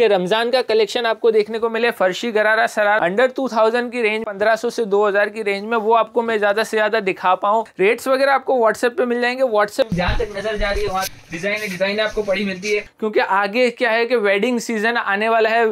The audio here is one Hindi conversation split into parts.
कि रमज़ान का कलेक्शन आपको देखने को मिले farshi gharara sharara under two thousand की रेंज पंद्रह सौ से दो हजार की रेंज में वो आपको मैं ज़्यादा से ज़्यादा दिखा पाऊँ रेट्स वगैरह आपको व्हाट्सएप पे मिल जाएंगे व्हाट्सएप जहाँ तक नजर जा रही है वहाँ डिज़ाइन डिज़ाइन आपको पड़ी मिलती है क्योंकि आगे क्या है कि वेडिंग सीज़न आने वाला है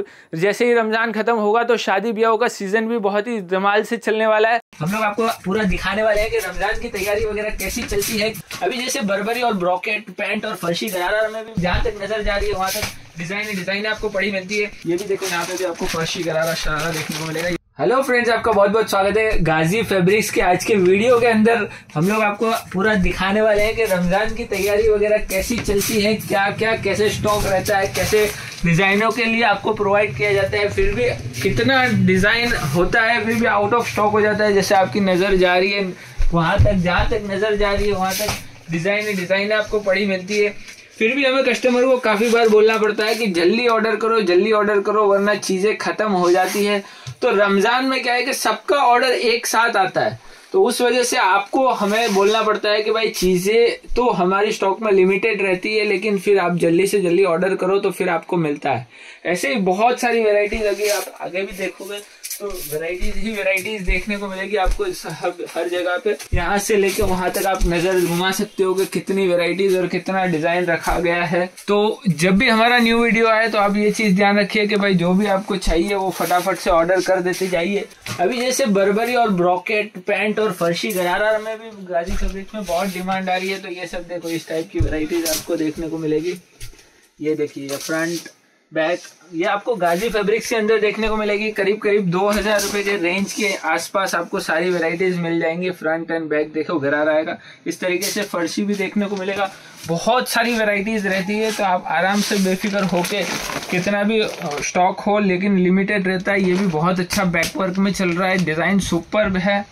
जैसे ही रमज़ान ख़त्म होगा तो शादी ब्याह का सीज़न भी बहुत ही जमाल से चलने वाला है हम लोग आपको पूरा दिखाने वाले हैं कि रमज़ान की तैयारी वगैरह कैसी चलती है अभी जैसे बर्बरी और ब्रॉकेट पैंट और फर्शी गरारा में भी जहाँ तक नजर जा रही है वहाँ तक डिजाइन डिजाइन आपको पड़ी मिलती है ये भी देखो यहाँ पे भी आपको फर्शी गरारा शरारा देखने को मिलेगा हेलो फ्रेंड्स आपका बहुत बहुत स्वागत है गाजी फैब्रिक्स के आज के वीडियो के अंदर हम लोग आपको पूरा दिखाने वाले हैं कि रमज़ान की तैयारी वगैरह कैसी चलती है क्या क्या कैसे स्टॉक रहता है कैसे डिज़ाइनों के लिए आपको प्रोवाइड किया जाता है फिर भी कितना डिज़ाइन होता है फिर भी आउट ऑफ स्टॉक हो जाता है जैसे आपकी नज़र जा रही है वहां तक जहाँ तक नज़र जा रही है वहां तक डिज़ाइन डिज़ाइन आपको पड़ी मिलती है फिर भी हमें कस्टमर को काफी बार बोलना पड़ता है कि जल्दी ऑर्डर करो जल्दी ऑर्डर करो वरना चीजें खत्म हो जाती है तो रमजान में क्या है कि सबका ऑर्डर एक साथ आता है तो उस वजह से आपको हमें बोलना पड़ता है कि भाई चीजें तो हमारी स्टॉक में लिमिटेड रहती है लेकिन फिर आप जल्दी से जल्दी ऑर्डर करो तो फिर आपको मिलता है ऐसे ही बहुत सारी वेराइटीज अभी आप आगे भी देखोगे तो वेराइटीज ही वेराइटीज देखने को मिलेगी आपको हर जगह पे यहाँ से लेके वहां तक आप नजर घुमा सकते हो कि कितनी वेराइटीज और कितना डिजाइन रखा गया है तो जब भी हमारा न्यू वीडियो आए तो आप ये चीज ध्यान रखिये की भाई जो भी आपको चाहिए वो फटाफट से ऑर्डर कर देते जाइए अभी जैसे बर्बरी और ब्रॉकेट पैंट और फर्शी गरारा में भी गाजी फेब्रिक में बहुत डिमांड आ रही है तो ये सब देखो इस टाइप की वेराइटीज आपको देखने को मिलेगी ये देखिए फ्रंट बैग ये आपको गाजी फैब्रिक्स के अंदर देखने को मिलेगी करीब करीब दो हजार रुपए के रेंज के आसपास आपको सारी वेराइटीज मिल जाएंगी फ्रंट एंड बैक देखो घरारा आएगा इस तरीके से फर्शी भी देखने को मिलेगा बहुत सारी वेराइटीज रहती है तो आप आराम से बेफिक्र होके कितना भी स्टॉक हो लेकिन लिमिटेड रहता है ये भी बहुत अच्छा बैकवर्क में चल रहा है डिज़ाइन सुपर है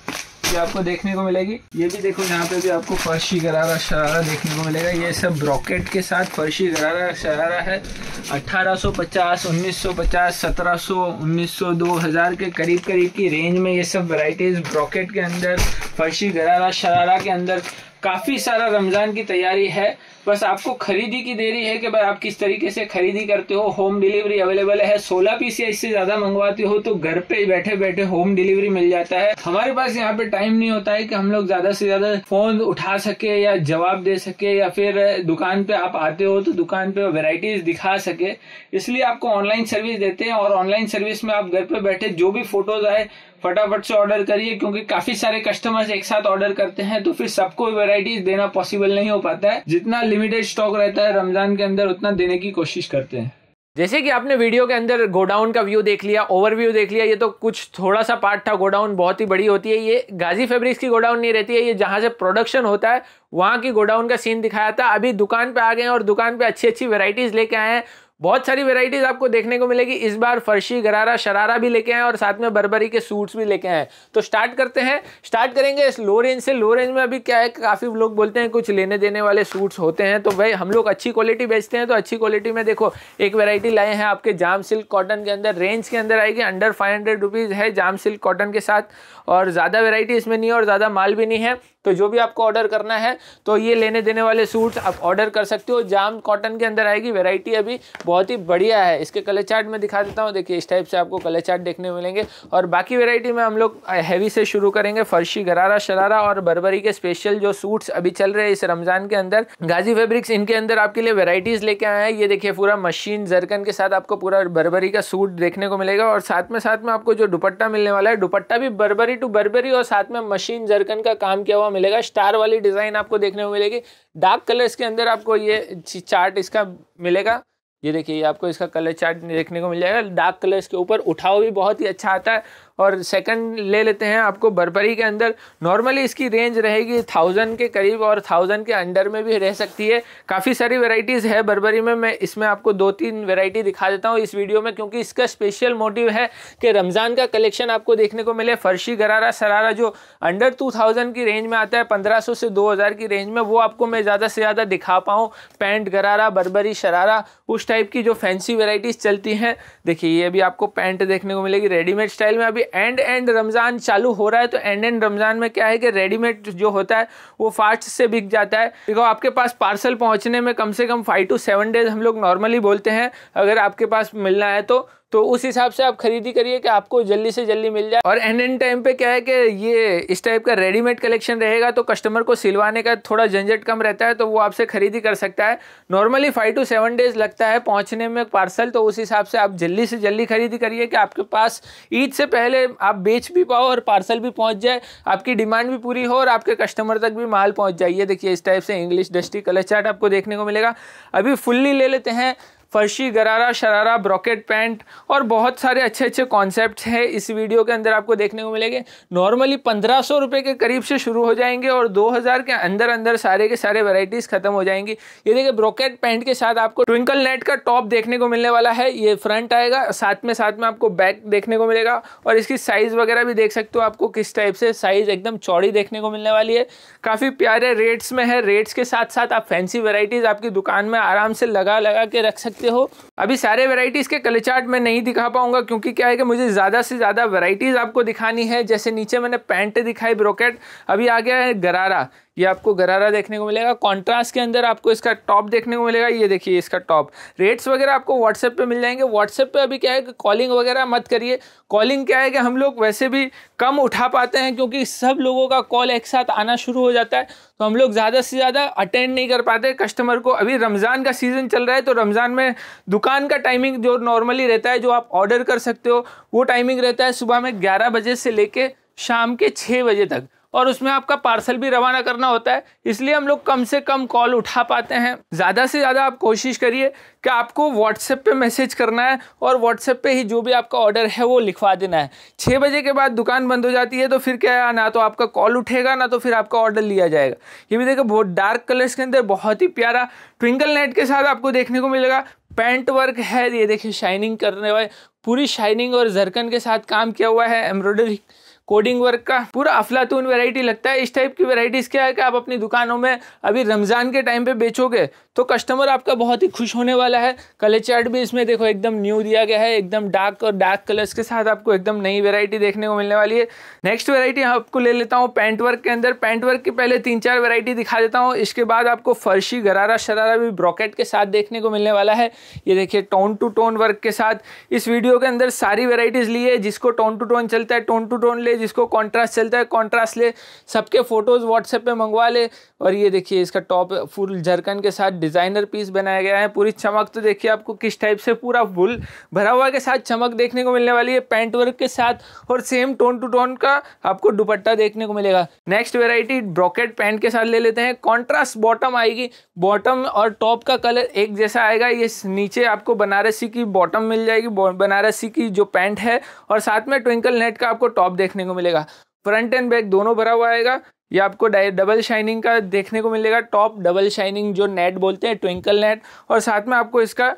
ये आपको देखने को मिलेगी ये भी देखो यहाँ पे भी आपको फर्शी गरारा शरारा देखने को मिलेगा ये सब ब्रॉकेट के साथ फर्शी गरारा शरारा है 1850 1950 1700 1900 2000 के करीब करीब की रेंज में ये सब वैरायटीज ब्रॉकेट के अंदर फर्शी गरारा शरारा के अंदर काफ़ी सारा रमज़ान की तैयारी है बस आपको खरीदी की देरी है कि भाई आप किस तरीके से खरीदी करते हो होम डिलीवरी अवेलेबल है सोलह पीस या इससे ज़्यादा मंगवाते हो तो घर पे बैठे बैठे होम डिलीवरी मिल जाता है हमारे पास यहाँ पे टाइम नहीं होता है कि हम लोग ज़्यादा से ज़्यादा फ़ोन उठा सके या जवाब दे सके या फिर दुकान पे आप आते हो तो दुकान पे वेराइटीज़ दिखा सके इसलिए आपको ऑनलाइन सर्विस देते हैं और ऑनलाइन सर्विस में आप घर पे बैठे जो भी फोटोज़ आए फटाफट से ऑर्डर करिए क्योंकि काफी सारे कस्टमर्स एक साथ ऑर्डर करते हैं तो फिर सबको वेराइटी देना पॉसिबल नहीं हो पाता है जितना लिमिटेड स्टॉक रहता है रमजान के अंदर उतना देने की कोशिश करते हैं जैसे कि आपने वीडियो के अंदर गोडाउन का व्यू देख लिया ओवरव्यू देख लिया ये तो कुछ थोड़ा सा पार्ट था गोडाउन बहुत ही बड़ी होती है ये गाजी फैब्रिक्स की गोडाउन नहीं रहती है ये जहाँ से प्रोडक्शन होता है वहाँ की गोडाउन का सीन दिखाया था अभी दुकान पे आ गए हैं और दुकान पे अच्छी अच्छी वेराइटीज़ लेके आए हैं बहुत सारी वेराइटीज़ आपको देखने को मिलेगी इस बार फर्शी गरारा शरारा भी लेके आए और साथ में बरबरी के सूट्स भी लेके आए तो स्टार्ट करते हैं स्टार्ट करेंगे इस लो रेंज से लो रेंज में अभी क्या है काफ़ी लोग बोलते हैं कुछ लेने देने वाले सूट्स होते हैं तो भाई हम लोग अच्छी क्वालिटी बेचते हैं तो अच्छी क्वालिटी में देखो एक वेरायटी लाए हैं आपके जाम सिल्क कॉटन के अंदर रेंज के अंदर आएगी अंडर फाइव हंड्रेड रुपीज़ है जाम सिल्क कॉटन के साथ और ज़्यादा वेराइटी इसमें नहीं है और ज़्यादा माल भी नहीं है तो जो भी आपको ऑर्डर करना है तो ये लेने देने वाले सूट आप ऑर्डर कर सकते हो जाम कॉटन के अंदर आएगी वेराइटी अभी बहुत ही बढ़िया है इसके कलर चार्ट में दिखा देता हूँ देखिए इस टाइप से आपको कलर चार्ट देखने मिलेंगे और बाकी वेराइटी में हम लोग हैवी से शुरू करेंगे फर्शी गरारा शरारा और बरबरी के स्पेशल जो सूट्स अभी चल रहे हैं इस रमज़ान के अंदर गाजी फेब्रिक्स इनके अंदर आपके लिए वेराइटीज़ लेके आए हैं ये देखिए पूरा मशीन जरकन के साथ आपको पूरा बरबरी का सूट देखने को मिलेगा और साथ में साथ में आपको जो दुपट्टा मिलने वाला है दुपट्टा भी बरबरी टू बरबरी और साथ में मशीन जरकन का काम किया हुआ मिलेगा स्टार वाली डिज़ाइन आपको देखने को मिलेगी डार्क कलर्स के अंदर आपको ये चार्ट इसका मिलेगा ये देखिए आपको इसका कलर चार्ट देखने को मिल जाएगा डार्क कलर्स के ऊपर उठाव भी बहुत ही अच्छा आता है और सेकंड ले लेते हैं आपको बर्बरी के अंदर नॉर्मली इसकी रेंज रहेगी थाउजेंड के करीब और थाउजेंड के अंडर में भी रह सकती है काफ़ी सारी वेराइटीज़ है बर्बरी में मैं इसमें आपको दो तीन वेराइटी दिखा देता हूँ इस वीडियो में क्योंकि इसका स्पेशल मोटिव है कि रमज़ान का कलेक्शन आपको देखने को मिले फर्शी गरारा सरारा जो अंडर टू थाउजेंड की रेंज में आता है पंद्रह सौ से दो हज़ार की रेंज में वो आपको मैं ज़्यादा से ज़्यादा दिखा पाऊँ पैंट गरारा बर्बरी शरारा उस टाइप की जो फैंसी वेराइटीज़ चलती हैं देखिए ये भी आपको पैंट देखने को मिलेगी रेडीमेड स्टाइल में अभी एंड एंड रमज़ान चालू हो रहा है तो एंड एंड रमज़ान में क्या है कि रेडीमेड जो होता है वो फास्ट से बिक जाता है देखो आपके पास पार्सल पहुँचने में कम से कम फाइव टू सेवन डेज हम लोग नॉर्मली बोलते हैं अगर आपके पास मिलना है तो तो उस हिसाब से आप खरीदी करिए कि आपको जल्दी से जल्दी मिल जाए और एंड एंड टाइम पे क्या है कि ये इस टाइप का रेडीमेड कलेक्शन रहेगा तो कस्टमर को सिलवाने का थोड़ा झंझट कम रहता है तो वो आपसे खरीदी कर सकता है normally five to seven days लगता है पहुँचने में पार्सल तो उस हिसाब से आप जल्दी से जल्दी खरीदी करिए कि आपके पास ईद से पहले आप बेच भी पाओ और पार्सल भी पहुँच जाए आपकी डिमांड भी पूरी हो और आपके कस्टमर तक भी माल पहुँच जाइए देखिए इस टाइप से इंग्लिश डस्टी कलर चार्ट आपको देखने को मिलेगा अभी फुल्ली ले लेते हैं फर्शी गरारा शरारा ब्रॉकेट पैंट और बहुत सारे अच्छे अच्छे कॉन्सेप्ट है इस वीडियो के अंदर आपको देखने को मिलेंगे नॉर्मली पंद्रह सौ रुपये के करीब से शुरू हो जाएंगे और दो हज़ार के अंदर अंदर सारे के सारे वेराइटीज़ खत्म हो जाएंगी ये देखिए ब्रॉकेट पैंट के साथ आपको ट्विंकल नेट का टॉप देखने को मिलने वाला है ये फ्रंट आएगा साथ में साथ में आपको बैक देखने को मिलेगा और इसकी साइज़ वगैरह भी देख सकते हो आपको किस टाइप से साइज़ एकदम चौड़ी देखने को मिलने वाली है काफ़ी प्यारे रेट्स में है रेट्स के साथ साथ आप फैंसी वेराइटीज़ आपकी दुकान में आराम से लगा लगा के रख सकते सकते हो अभी सारे वेराइटीज़ के कलर चार्ट मैं नहीं दिखा पाऊंगा क्योंकि क्या है कि मुझे ज़्यादा से ज़्यादा वेराइटीज़ आपको दिखानी है जैसे नीचे मैंने पैंट दिखाई ब्रोकेट अभी आ गया है गरारा ये आपको गरारा देखने को मिलेगा कॉन्ट्रास्ट के अंदर आपको इसका टॉप देखने को मिलेगा ये देखिए इसका टॉप रेट्स वगैरह आपको व्हाट्सएप पे मिल जाएंगे व्हाट्सएप पे अभी क्या है कि कॉलिंग वगैरह मत करिए कॉलिंग क्या है कि हम लोग वैसे भी कम उठा पाते हैं क्योंकि सब लोगों का कॉल एक साथ आना शुरू हो जाता है तो हम लोग ज़्यादा से ज़्यादा अटेंड नहीं कर पाते कस्टमर को अभी रमज़ान का सीज़न चल रहा है तो रमज़ान में दुकान का टाइमिंग जो नॉर्मली रहता है जो आप ऑर्डर कर सकते हो वो टाइमिंग रहता है सुबह में ग्यारह बजे से लेके शाम के छः बजे तक और उसमें आपका पार्सल भी रवाना करना होता है इसलिए हम लोग कम से कम कॉल उठा पाते हैं ज़्यादा से ज़्यादा आप कोशिश करिए कि आपको व्हाट्सएप पे मैसेज करना है और व्हाट्सएप पे ही जो भी आपका ऑर्डर है वो लिखवा देना है छः बजे के बाद दुकान बंद हो जाती है तो फिर क्या है ना तो आपका कॉल उठेगा ना तो फिर आपका ऑर्डर लिया जाएगा ये भी देखो बहुत डार्क कलर्स के अंदर बहुत ही प्यारा ट्विंकल नेट के साथ आपको देखने को मिलेगा पेंट वर्क है ये देखिए शाइनिंग करने वाले पूरी शाइनिंग और जरकन के साथ काम किया हुआ है एम्ब्रॉयडरी कोडिंग वर्क का पूरा अफलातून वेराइटी लगता है इस टाइप की वेराइटीज़ क्या है कि आप अपनी दुकानों में अभी रमज़ान के टाइम पे बेचोगे तो कस्टमर आपका बहुत ही खुश होने वाला है कलर चार्ट भी इसमें देखो एकदम न्यू दिया गया है एकदम डार्क और डार्क कलर्स के साथ आपको एकदम नई वेरायटी देखने को मिलने वाली है नेक्स्ट वेरायटी आपको ले लेता हूँ पैंट वर्क के अंदर पैंट वर्क की पहले तीन चार वेरायटी दिखा देता हूँ इसके बाद आपको फर्शी गरारा शरारा भी ब्रॉकेट के साथ देखने को मिलने वाला है ये देखिए टोन टू टोन वर्क के साथ इस वीडियो के अंदर सारी वेराइटीज़ ली है जिसको टोन टू टोन चलता है टोन टू टोन ले जिसको कॉन्ट्रास्ट चलता है कॉन्ट्रास्ट ले सबके फ़ोटोज़ व्हाट्सएप पे मंगवा ले और ये देखिए इसका टॉप फुल झरकन के साथ डिज़ाइनर पीस बनाया गया है पूरी चमक तो देखिए आपको किस टाइप से पूरा फुल भरा हुआ के साथ चमक देखने को मिलने वाली है पैंट वर्क के साथ और सेम टोन टू टोन का आपको दुपट्टा देखने को मिलेगा नेक्स्ट वेराइटी ब्रॉकेट पैंट के साथ ले लेते हैं कॉन्ट्रास्ट बॉटम आएगी बॉटम और टॉप का कलर एक जैसा आएगा ये नीचे आपको बनारसी की बॉटम मिल जाएगी बनारसी की जो पैंट है और साथ में ट्विंकल नेट का आपको टॉप देखने को मिलेगा फ्रंट एंड बैक दोनों भरा हुआ आएगा ये आपको डबल शाइनिंग का देखने को मिलेगा टॉप डबल शाइनिंग जो नेट बोलते हैं ट्विंकल नेट और साथ में आपको इसका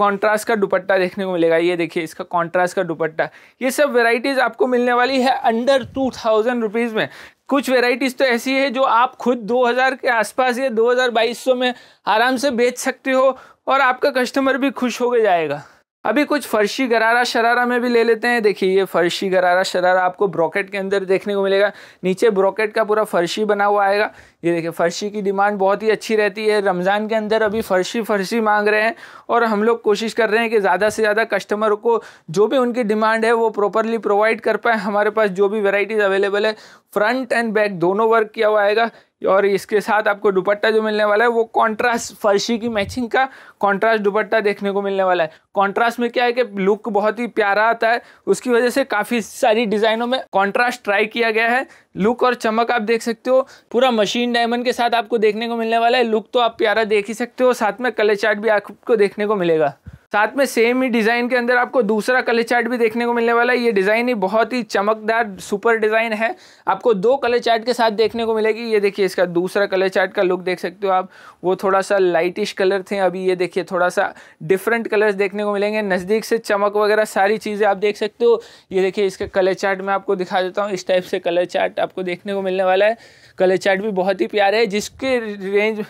कंट्रास्ट का दुपट्टा देखने को मिलेगा ये देखिए इसका कंट्रास्ट का दुपट्टा ये सब वेराइटीज़ आपको मिलने वाली है अंडर टू थाउजेंड रुपीज़ में कुछ वेराइटीज़ तो ऐसी है जो आप खुद दो के आसपास या दो में आराम से बेच सकते हो और आपका कस्टमर भी खुश हो जाएगा अभी कुछ फर्शी गरारा शरारा में भी ले लेते हैं देखिए ये फर्शी गरारा शरारा आपको ब्रॉकेट के अंदर देखने को मिलेगा नीचे ब्रॉकेट का पूरा फर्शी बना हुआ आएगा ये देखिए फर्शी की डिमांड बहुत ही अच्छी रहती है रमज़ान के अंदर अभी फर्शी फर्शी मांग रहे हैं और हम लोग कोशिश कर रहे हैं कि ज़्यादा से ज़्यादा कस्टमर को जो भी उनकी डिमांड है वो प्रॉपरली प्रोवाइड कर पाए हमारे पास जो भी वेराइटीज़ अवेलेबल है फ्रंट एंड बैक दोनों वर्क किया हुआ आएगा और इसके साथ आपको दुपट्टा जो मिलने वाला है वो कॉन्ट्रास्ट फर्शी की मैचिंग का कॉन्ट्रास्ट दुपट्टा देखने को मिलने वाला है कॉन्ट्रास्ट में क्या है कि लुक बहुत ही प्यारा आता है उसकी वजह से काफ़ी सारी डिज़ाइनों में कॉन्ट्रास्ट ट्राई किया गया है लुक और चमक आप देख सकते हो पूरा मशीन डायमंड के साथ आपको देखने को मिलने वाला है लुक तो आप प्यारा देख ही सकते हो साथ में कलर चार्ट भी आपको देखने को मिलेगा साथ में सेम ही डिज़ाइन के अंदर आपको दूसरा कलर चार्ट भी देखने को मिलने वाला है ये डिज़ाइन ही बहुत ही चमकदार सुपर डिज़ाइन है आपको दो कलर चार्ट के साथ देखने को मिलेगी ये देखिए इसका दूसरा कलर चार्ट का लुक देख सकते हो आप वो थोड़ा सा लाइटिश कलर थे अभी ये देखिए थोड़ा सा डिफरेंट कलर्स देखने को मिलेंगे नज़दीक से चमक वगैरह सारी चीज़ें आप देख सकते हो ये देखिए इसका कलर चार्ट मैं आपको दिखा देता हूँ इस टाइप से कलर चार्ट आपको देखने को मिलने वाला है कलर चार्ट भी बहुत ही प्यारे है जिसके रेंज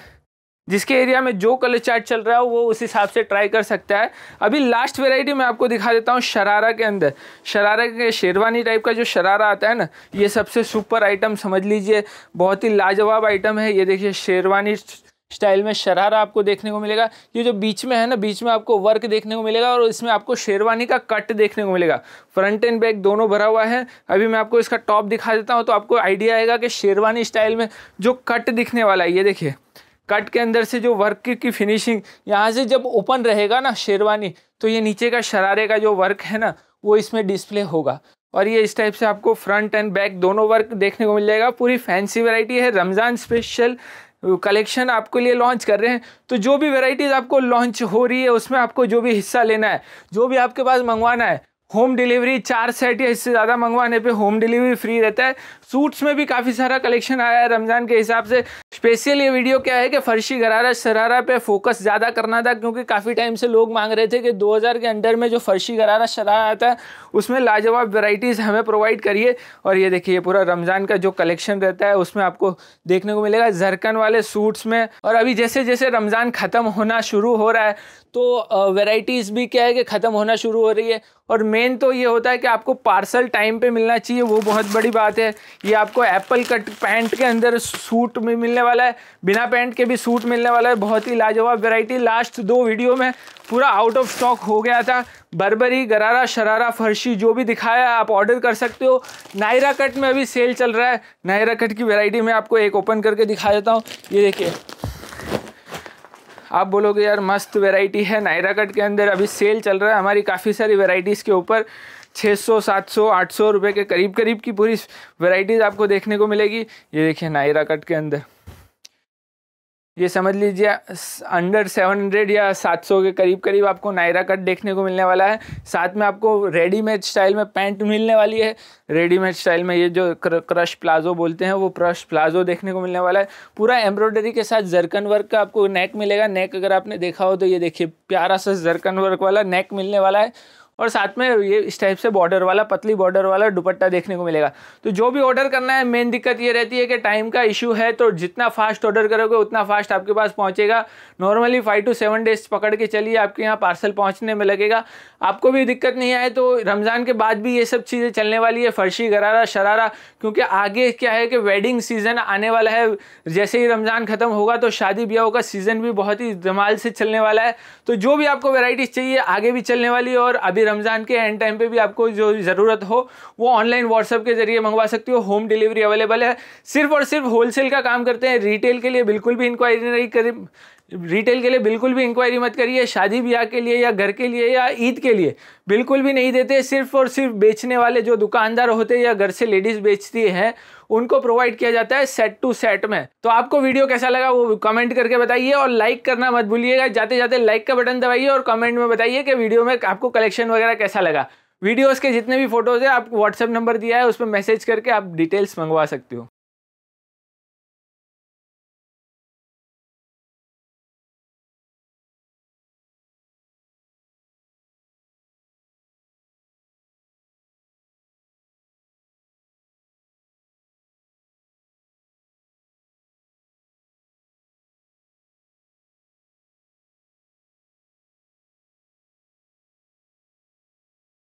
जिसके एरिया में जो कलर चार्ट चल रहा है वो उस हिसाब से ट्राई कर सकता है अभी लास्ट वेराइटी मैं आपको दिखा देता हूँ शरारा के अंदर शरारा के शेरवानी टाइप का जो शरारा आता है ना ये सबसे सुपर आइटम समझ लीजिए बहुत ही लाजवाब आइटम है ये देखिए शेरवानी स्टाइल में शरारा आपको देखने को मिलेगा ये जो बीच में है ना बीच में आपको वर्क देखने को मिलेगा और इसमें आपको शेरवानी का कट देखने को मिलेगा फ्रंट एंड बैक दोनों भरा हुआ है अभी मैं आपको इसका टॉप दिखा देता हूँ तो आपको आइडिया आएगा कि शेरवानी स्टाइल में जो कट दिखने वाला है ये देखिए कट के अंदर से जो वर्क की फिनिशिंग यहाँ से जब ओपन रहेगा ना शेरवानी तो ये नीचे का शरारे का जो वर्क है ना वो इसमें डिस्प्ले होगा और ये इस टाइप से आपको फ्रंट एंड बैक दोनों वर्क देखने को मिल जाएगा पूरी फैंसी वैरायटी है रमज़ान स्पेशल कलेक्शन आपके लिए लॉन्च कर रहे हैं तो जो भी वेराइटीज़ आपको लॉन्च हो रही है उसमें आपको जो भी हिस्सा लेना है जो भी आपके पास मंगवाना है होम डिलीवरी चार सेट या इससे ज़्यादा मंगवाने पे होम डिलीवरी फ्री रहता है सूट्स में भी काफ़ी सारा कलेक्शन आया है रमज़ान के हिसाब से स्पेशल ये वीडियो क्या है कि फर्शी गरारा शरारा पे फोकस ज़्यादा करना था क्योंकि काफ़ी टाइम से लोग मांग रहे थे कि 2000 के अंडर में जो फर्शी गरारा शरारा आता है उसमें लाजवाब वेराइटीज़ हमें प्रोवाइड करिए और ये देखिए पूरा रमज़ान का जो कलेक्शन रहता है उसमें आपको देखने को मिलेगा जरकन वाले सूट्स में और अभी जैसे जैसे रमज़ान ख़त्म होना शुरू हो रहा है तो वेराइटीज़ भी क्या है कि ख़त्म होना शुरू हो रही है और मेन तो ये होता है कि आपको पार्सल टाइम पे मिलना चाहिए वो बहुत बड़ी बात है ये आपको एप्पल कट पैंट के अंदर सूट में मिलने वाला है बिना पैंट के भी सूट मिलने वाला है बहुत ही लाजवाब वेराइटी लास्ट दो वीडियो में पूरा आउट ऑफ स्टॉक हो गया था बरबरी गरारा शरारा फर्शी जो भी दिखाया आप ऑर्डर कर सकते हो नायरा कट में अभी सेल चल रहा है नायरा कट की वेराइटी में आपको एक ओपन करके दिखा देता हूँ ये देखिए आप बोलोगे यार मस्त वेराइटी है नायरा कट के अंदर अभी सेल चल रहा है हमारी काफ़ी सारी वेराइटीज़ के ऊपर 600, 700, 800 रुपए के करीब करीब की पूरी वेराइटीज़ आपको देखने को मिलेगी ये देखिए नायरा कट के अंदर ये समझ लीजिए अंडर 700 या 700 के करीब करीब आपको नायरा कट देखने को मिलने वाला है साथ में आपको रेडीमेड स्टाइल में पैंट मिलने वाली है रेडीमेड स्टाइल में ये जो क्र, क्रश प्लाजो बोलते हैं वो क्रश प्लाजो देखने को मिलने वाला है पूरा एम्ब्रॉयडरी के साथ जरकन वर्क का आपको नेक मिलेगा नेक अगर आपने देखा हो तो ये देखिए प्यारा सा जरकन वर्क वाला नेक मिलने वाला है और साथ में ये इस टाइप से बॉर्डर वाला पतली बॉर्डर वाला दुपट्टा देखने को मिलेगा तो जो भी ऑर्डर करना है मेन दिक्कत ये रहती है कि टाइम का इशू है तो जितना फास्ट ऑर्डर करोगे उतना फास्ट आपके पास पहुँचेगा normally five to seven days पकड़ के चलिए आपके यहाँ पार्सल पहुँचने में लगेगा आपको भी दिक्कत नहीं आए तो रमज़ान के बाद भी ये सब चीज़ें चलने वाली है फर्शी गरारा शरारा क्योंकि आगे क्या है कि वेडिंग सीज़न आने वाला है जैसे ही रमज़ान ख़त्म होगा तो शादी ब्याहों का सीज़न भी बहुत ही धमाल से चलने वाला है तो जो भी आपको वेराइटीज़ चाहिए आगे भी चलने वाली है और अभी रमज़ान के एंड टाइम पे भी आपको जो ज़रूरत हो वो ऑनलाइन व्हाट्सअप के जरिए मंगवा सकती हो होम डिलीवरी अवेलेबल है सिर्फ और सिर्फ होलसेल का काम करते हैं रिटेल के लिए बिल्कुल भी इंक्वायरी नहीं करी रिटेल के लिए बिल्कुल भी इंक्वायरी मत करिए शादी ब्याह के लिए या घर के लिए या ईद के लिए बिल्कुल भी नहीं देते सिर्फ और सिर्फ बेचने वाले जो दुकानदार होते हैं या घर से लेडीज़ बेचती हैं उनको प्रोवाइड किया जाता है सेट टू सेट में तो आपको वीडियो कैसा लगा वो कमेंट करके बताइए और लाइक करना मत भूलिएगा जाते जाते लाइक का बटन दबाइए और कमेंट में बताइए कि वीडियो में आपको कलेक्शन वगैरह कैसा लगा वीडियोज़ के जितने भी फोटोज़ है आपको व्हाट्सएप नंबर दिया है उस पर मैसेज करके आप डिटेल्स मंगवा सकते हो